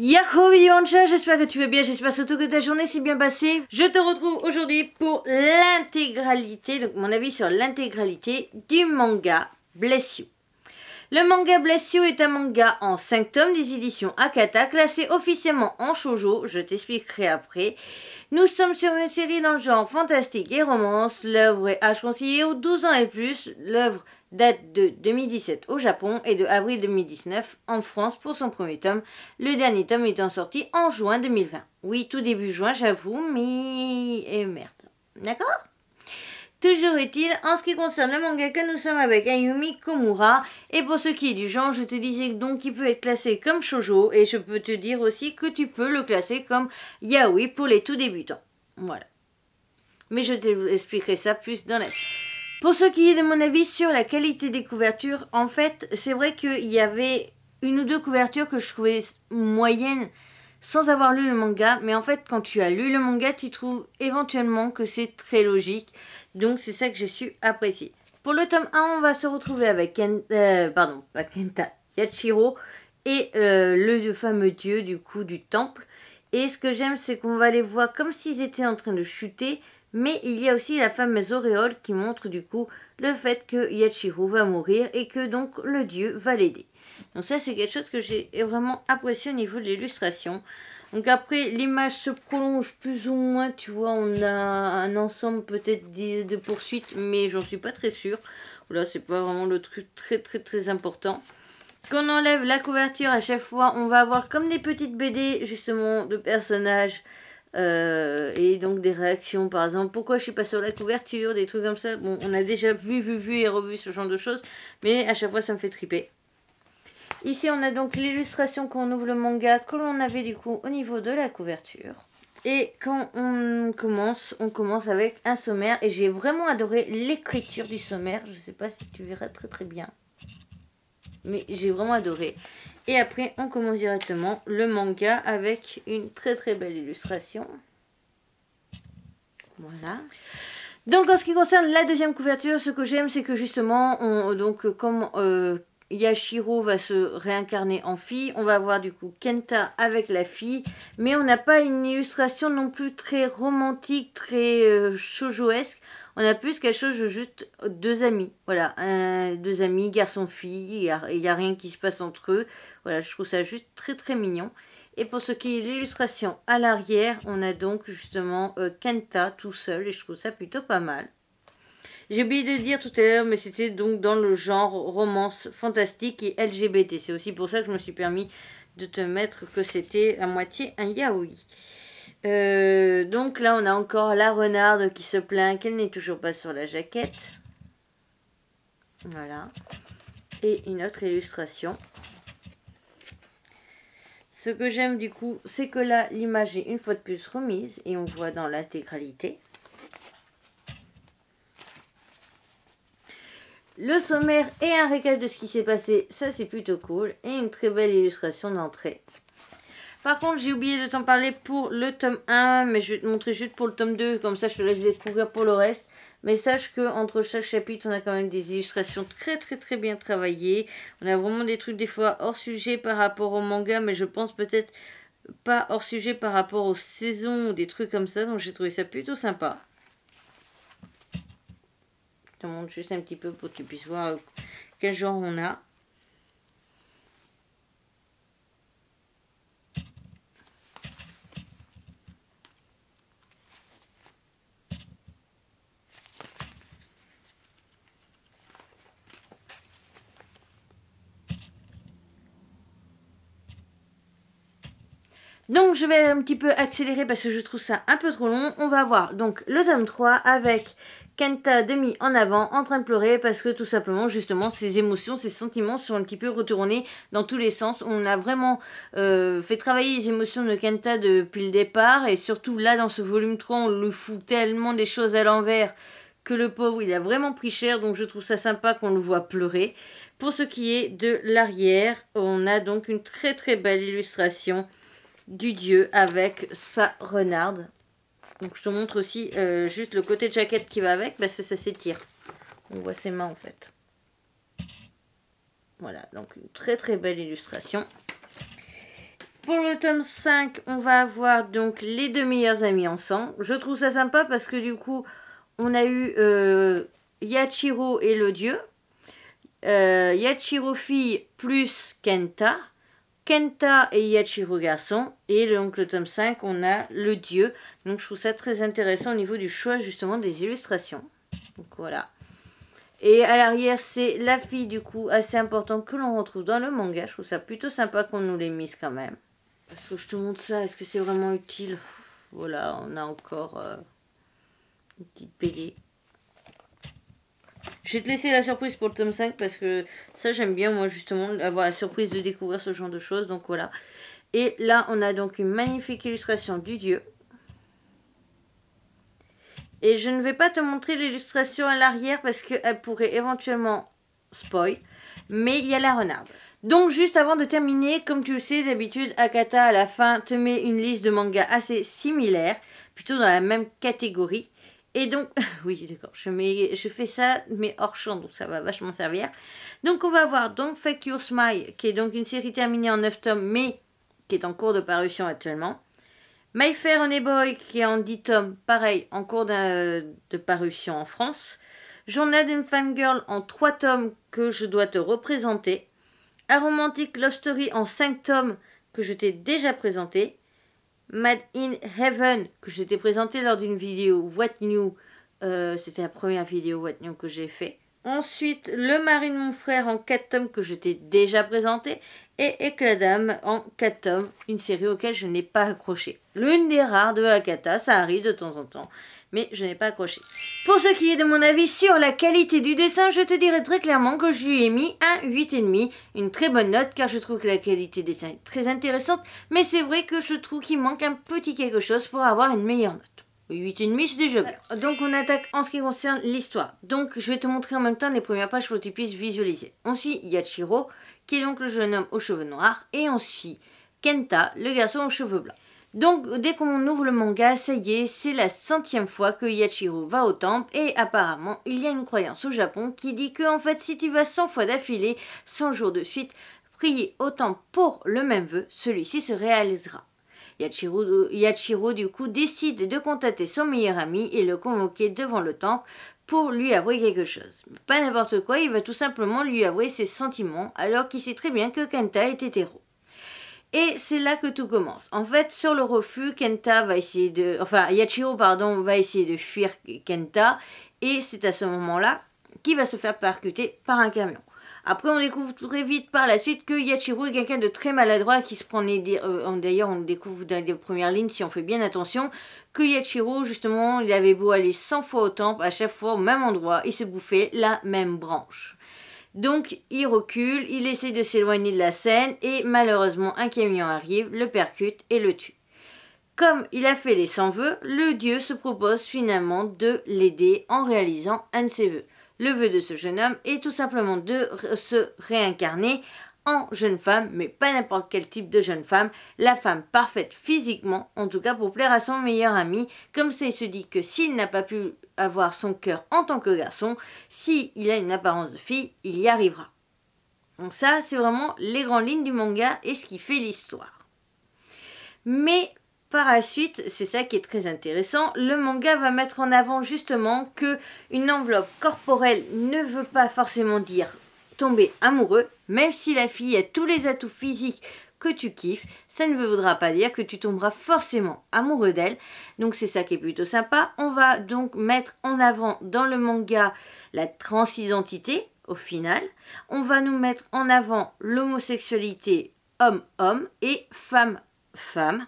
Yahoo j'espère que tu vas bien, j'espère surtout que ta journée s'est bien passée. Je te retrouve aujourd'hui pour l'intégralité, donc mon avis sur l'intégralité du manga Bless You. Le manga Bless You est un manga en 5 tomes des éditions Akata, classé officiellement en shoujo, je t'expliquerai après. Nous sommes sur une série dans le genre fantastique et romance, l'œuvre est âge conseillé aux 12 ans et plus, l'œuvre date de 2017 au Japon et de avril 2019 en France pour son premier tome, le dernier tome étant sorti en juin 2020. Oui, tout début juin j'avoue, mais... et merde. D'accord Toujours est-il, en ce qui concerne le que nous sommes avec Ayumi Komura. Et pour ce qui est du genre, je te disais donc qu'il peut être classé comme shoujo. Et je peux te dire aussi que tu peux le classer comme yaoi pour les tout débutants. Voilà. Mais je t'expliquerai ça plus dans la... Pour ce qui est de mon avis sur la qualité des couvertures, en fait, c'est vrai qu'il y avait une ou deux couvertures que je trouvais moyennes sans avoir lu le manga, mais en fait quand tu as lu le manga, tu trouves éventuellement que c'est très logique, donc c'est ça que j'ai su apprécier. Pour le tome 1, on va se retrouver avec euh, pardon, Kenta, Yachiro et euh, le fameux dieu du coup du temple. Et ce que j'aime, c'est qu'on va les voir comme s'ils étaient en train de chuter, mais il y a aussi la fameuse auréole qui montre du coup le fait que Yachiro va mourir et que donc le dieu va l'aider. Donc ça c'est quelque chose que j'ai vraiment apprécié au niveau de l'illustration. Donc après l'image se prolonge plus ou moins, tu vois, on a un ensemble peut-être de poursuites, mais j'en suis pas très sûre. Là c'est pas vraiment le truc très très très important. Quand on enlève la couverture à chaque fois, on va avoir comme des petites BD justement de personnages euh, et donc des réactions, par exemple, pourquoi je suis pas sur la couverture, des trucs comme ça. Bon, on a déjà vu, vu, vu et revu ce genre de choses, mais à chaque fois ça me fait triper. Ici, on a donc l'illustration quand on ouvre le manga que l'on avait du coup au niveau de la couverture. Et quand on commence, on commence avec un sommaire. Et j'ai vraiment adoré l'écriture du sommaire. Je sais pas si tu verras très très bien mais j'ai vraiment adoré. Et après, on commence directement le manga avec une très très belle illustration. Voilà. Donc en ce qui concerne la deuxième couverture, ce que j'aime, c'est que justement, donc comme euh, Yashiro va se réincarner en fille, on va avoir du coup Kenta avec la fille, mais on n'a pas une illustration non plus très romantique, très euh, shojoesque on a plus quelque chose de juste deux amis. Voilà, deux amis, garçon-fille, il n'y a, rien qui se passe entre eux. Voilà, je trouve ça juste très très mignon. Et pour ce qui est l'illustration à l'arrière, on a donc justement euh, Kenta tout seul et je trouve ça plutôt pas mal. J'ai oublié de dire tout à l'heure, mais c'était donc dans le genre romance fantastique et LGBT. C'est aussi pour ça que je me suis permis de te mettre que c'était à moitié un yaoi. Euh, donc là, on a encore la renarde qui se plaint qu'elle n'est toujours pas sur la jaquette. Voilà. Et une autre illustration. Ce que j'aime du coup, c'est que là, l'image est une fois de plus remise et on voit dans l'intégralité. Le sommaire et un récap de ce qui s'est passé, ça c'est plutôt cool. Et une très belle illustration d'entrée. Par contre, j'ai oublié de t'en parler pour le tome 1, mais je vais te montrer juste pour le tome 2, comme ça je te laisse découvrir pour le reste. Mais sache que entre chaque chapitre, on a quand même des illustrations très très très bien travaillées. On a vraiment des trucs des fois hors sujet par rapport au manga, mais je pense peut-être pas hors sujet par rapport aux saisons ou des trucs comme ça. Donc j'ai trouvé ça plutôt sympa. Je te montre juste un petit peu pour que tu puisses voir quel genre on a. Donc je vais un petit peu accélérer parce que je trouve ça un peu trop long. On va voir donc le tome 3 avec Kenta demi en avant en train de pleurer parce que tout simplement justement ses émotions, ses sentiments sont un petit peu retournés dans tous les sens. On a vraiment euh, fait travailler les émotions de Kenta depuis le départ et surtout là dans ce volume 3 on lui fout tellement des choses à l'envers que le pauvre il a vraiment pris cher donc je trouve ça sympa qu'on le voit pleurer. Pour ce qui est de l'arrière, on a donc une très très belle illustration du dieu avec sa renarde. Donc je te montre aussi euh, juste le côté de jaquette qui va avec, parce que ça s'étire. On voit ses mains en fait. Voilà, donc une très très belle illustration. Pour le tome 5, on va avoir donc les deux meilleurs amis ensemble. Je trouve ça sympa parce que du coup, on a eu euh, Yachiro et le dieu. Euh, Yachiro fille plus Kenta. Kenta et Yachiro garçon. Et donc le tome 5, on a le dieu. Donc je trouve ça très intéressant au niveau du choix justement des illustrations. Donc voilà. Et à l'arrière, c'est la fille du coup, assez important que l'on retrouve dans le manga. Je trouve ça plutôt sympa qu'on nous les mise quand même. Parce que je te montre ça, est-ce que c'est vraiment utile Voilà, on a encore euh, une petite pellée. Je vais te laisser la surprise pour le tome 5 parce que ça j'aime bien moi justement avoir la surprise de découvrir ce genre de choses. Donc voilà. Et là on a donc une magnifique illustration du dieu. Et je ne vais pas te montrer l'illustration à l'arrière parce qu'elle pourrait éventuellement spoil. Mais il y a la renarde. Donc juste avant de terminer, comme tu le sais d'habitude, Akata à la fin te met une liste de mangas assez similaire, plutôt dans la même catégorie. Et donc, oui, d'accord, je, je fais ça, mais hors champ, donc ça va vachement servir. Donc, on va voir donc Fake Your Smile, qui est donc une série terminée en 9 tomes, mais qui est en cours de parution actuellement. My Fair Honey Boy, qui est en 10 tomes, pareil, en cours de parution en France. Journal d'une fangirl en 3 tomes que je dois te représenter. Aromantique Love Story en 5 tomes que je t'ai déjà présenté. Mad in Heaven que j'étais présenté lors d'une vidéo What New. Euh, c'était la première vidéo What New que j'ai fait. Ensuite, Le mari de mon frère en 4 tomes que je t'ai déjà présenté. Et Éclat en 4 tomes, une série auquel je n'ai pas accroché. L'une des rares de Hakata, ça arrive de temps en temps, mais je n'ai pas accroché. Pour ce qui est de mon avis sur la qualité du dessin, je te dirais très clairement que je lui ai mis un 8,5, une très bonne note car je trouve que la qualité des dessin est très intéressante, mais c'est vrai que je trouve qu'il manque un petit quelque chose pour avoir une meilleure note. 8,5, c'est déjà bien. Euh, donc on attaque en ce qui concerne l'histoire. Donc je vais te montrer en même temps les premières pages pour que tu puisses visualiser. On suit Yachiro, qui est donc le jeune homme aux cheveux noirs, et on suit Kenta, le garçon aux cheveux blancs. Donc dès qu'on ouvre le manga, ça y est, c'est la centième fois que Yachiro va au temple et apparemment il y a une croyance au Japon qui dit que en fait si tu vas 100 fois d'affilée, 100 jours de suite, prier au temple pour le même vœu, celui-ci se réalisera. Yachiro, du coup, décide de contacter son meilleur ami et le convoquer devant le temple pour lui avouer quelque chose. Pas n'importe quoi, il va tout simplement lui avouer ses sentiments, alors qu'il sait très bien que Kenta est hétéro. Et c'est là que tout commence. En fait, sur le refus, Kenta va essayer de, enfin Yachiro pardon, va essayer de fuir Kenta, et c'est à ce moment-là qu'il va se faire percuter par un camion. Après, on découvre très vite par la suite que Yachiro est quelqu'un de très maladroit qui se prend les euh, D'ailleurs, on découvre dans les premières lignes, si on fait bien attention, que Yachiro, justement, il avait beau aller 100 fois au temple, à chaque fois au même endroit, il se bouffait la même branche. Donc il recule, il essaie de s'éloigner de la scène et malheureusement un camion arrive, le percute et le tue. Comme il a fait les 100 vœux, le dieu se propose finalement de l'aider en réalisant un de ses vœux. Le vœu de ce jeune homme est tout simplement de se réincarner en jeune femme, mais pas n'importe quel type de jeune femme, la femme parfaite physiquement, en tout cas pour plaire à son meilleur ami, comme ça il se dit que s'il n'a pas pu avoir son cœur en tant que garçon, s'il il a une apparence de fille, il y arrivera. Donc ça, c'est vraiment les grandes lignes du manga et ce qui fait l'histoire. Mais par la suite, c'est ça qui est très intéressant, le manga va mettre en avant justement que une enveloppe corporelle ne veut pas forcément dire tomber amoureux, même si la fille a tous les atouts physiques que tu kiffes, ça ne voudra pas dire que tu tomberas forcément amoureux d'elle. Donc c'est ça qui est plutôt sympa. On va donc mettre en avant dans le manga la transidentité au final. On va nous mettre en avant l'homosexualité homme-homme et femme-femme.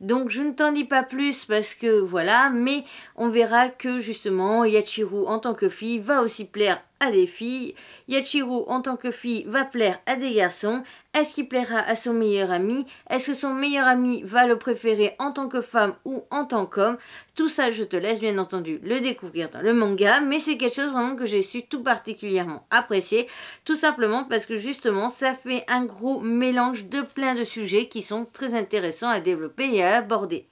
Donc je ne t'en dis pas plus parce que voilà, mais on verra que justement Yachiru en tant que fille va aussi plaire à des filles, Yachiru en tant que fille va plaire à des garçons, est-ce qu'il plaira à son meilleur ami Est-ce que son meilleur ami va le préférer en tant que femme ou en tant qu'homme Tout ça, je te laisse bien entendu le découvrir dans le manga, mais c'est quelque chose vraiment que j'ai su tout particulièrement apprécier, tout simplement parce que justement, ça fait un gros mélange de plein de sujets qui sont très intéressants à développer et à aborder.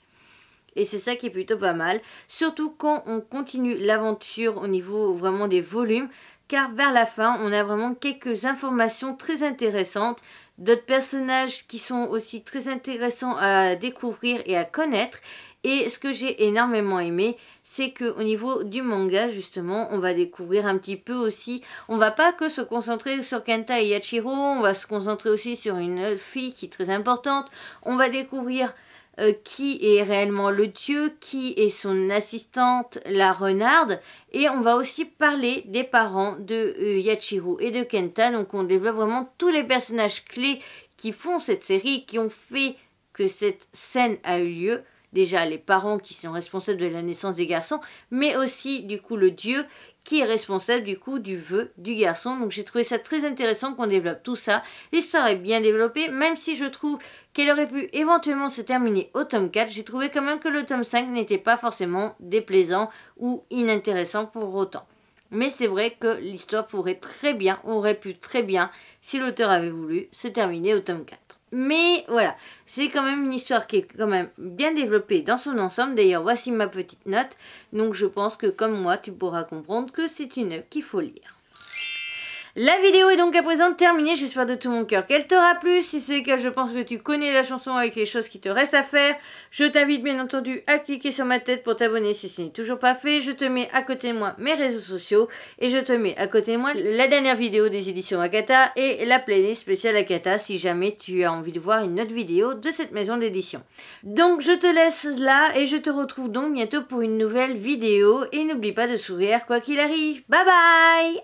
Et c'est ça qui est plutôt pas mal, surtout quand on continue l'aventure au niveau vraiment des volumes, car vers la fin, on a vraiment quelques informations très intéressantes d'autres personnages qui sont aussi très intéressants à découvrir et à connaître. Et ce que j'ai énormément aimé, c'est qu'au niveau du manga, justement, on va découvrir un petit peu aussi. On va pas que se concentrer sur Kenta et Yachiro, on va se concentrer aussi sur une fille qui est très importante. On va découvrir euh, qui est réellement le dieu, qui est son assistante, la renarde. Et on va aussi parler des parents de euh, et de Kenta. Donc on développe vraiment tous les personnages clés qui font cette série, qui ont fait que cette scène a eu lieu déjà les parents qui sont responsables de la naissance des garçons, mais aussi du coup le Dieu qui est responsable du coup du vœu du garçon. Donc j'ai trouvé ça très intéressant qu'on développe tout ça. L'histoire est bien développée, même si je trouve qu'elle aurait pu éventuellement se terminer au tome 4, j'ai trouvé quand même que le tome 5 n'était pas forcément déplaisant ou inintéressant pour autant. Mais c'est vrai que l'histoire pourrait très bien, aurait pu très bien, si l'auteur avait voulu, se terminer au tome 4. Mais voilà, c'est quand même une histoire qui est quand même bien développée dans son ensemble. D'ailleurs, voici ma petite note. Donc je pense que comme moi, tu pourras comprendre que c'est une œuvre qu'il faut lire. La vidéo est donc à présent terminée, j'espère de tout mon cœur qu'elle t'aura plu. Si c'est le cas, je pense que tu connais la chanson avec les choses qui te restent à faire. Je t'invite bien entendu à cliquer sur ma tête pour t'abonner si ce n'est toujours pas fait. Je te mets à côté de moi mes réseaux sociaux et je te mets à côté de moi la dernière vidéo des éditions Akata et la playlist spéciale Akata si jamais tu as envie de voir une autre vidéo de cette maison d'édition. Donc je te laisse là et je te retrouve donc bientôt pour une nouvelle vidéo et n'oublie pas de sourire quoi qu'il arrive. Bye bye